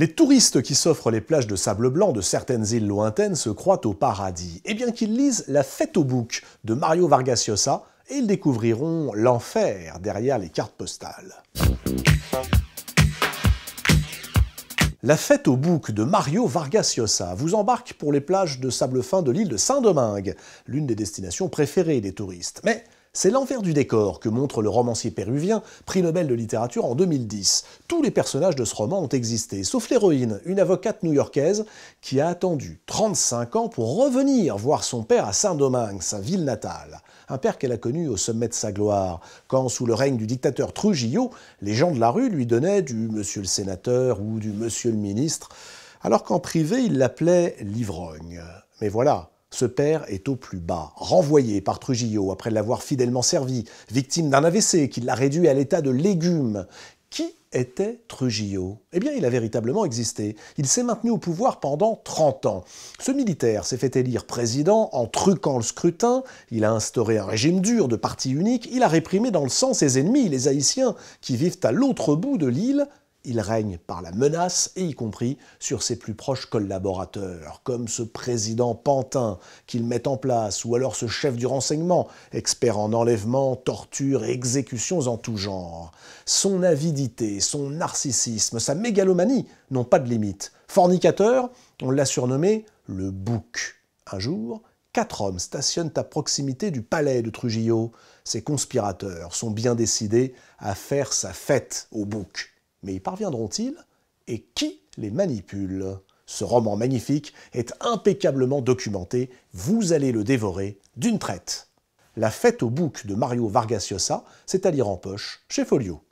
Les touristes qui s'offrent les plages de sable blanc de certaines îles lointaines se croient au paradis, Eh bien qu'ils lisent La fête au bouc de Mario Vargas Llosa, et ils découvriront l'enfer derrière les cartes postales. La fête au bouc de Mario Vargas Llosa vous embarque pour les plages de sable fin de l'île de Saint-Domingue, l'une des destinations préférées des touristes. Mais c'est l'envers du décor que montre le romancier péruvien, prix Nobel de littérature en 2010. Tous les personnages de ce roman ont existé, sauf l'héroïne, une avocate new-yorkaise qui a attendu 35 ans pour revenir voir son père à Saint-Domingue, sa ville natale. Un père qu'elle a connu au sommet de sa gloire, quand, sous le règne du dictateur Trujillo, les gens de la rue lui donnaient du monsieur le sénateur ou du monsieur le ministre, alors qu'en privé, il l'appelait l'ivrogne. Mais voilà, ce père est au plus bas, renvoyé par Trujillo après l'avoir fidèlement servi, victime d'un AVC qui l'a réduit à l'état de légume. Qui était Trujillo Eh bien, il a véritablement existé. Il s'est maintenu au pouvoir pendant 30 ans. Ce militaire s'est fait élire président en truquant le scrutin, il a instauré un régime dur de parti unique, il a réprimé dans le sang ses ennemis, les Haïtiens, qui vivent à l'autre bout de l'île, il règne par la menace, et y compris sur ses plus proches collaborateurs, comme ce président Pantin qu'il met en place, ou alors ce chef du renseignement, expert en enlèvement, torture et exécutions en tout genre. Son avidité, son narcissisme, sa mégalomanie n'ont pas de limite. Fornicateur, on l'a surnommé le bouc. Un jour, quatre hommes stationnent à proximité du palais de Trujillo. Ces conspirateurs sont bien décidés à faire sa fête au bouc. Mais y parviendront-ils Et qui les manipule Ce roman magnifique est impeccablement documenté, vous allez le dévorer d'une traite. La fête au bouc de Mario Vargas Llosa, c'est à lire en poche chez Folio.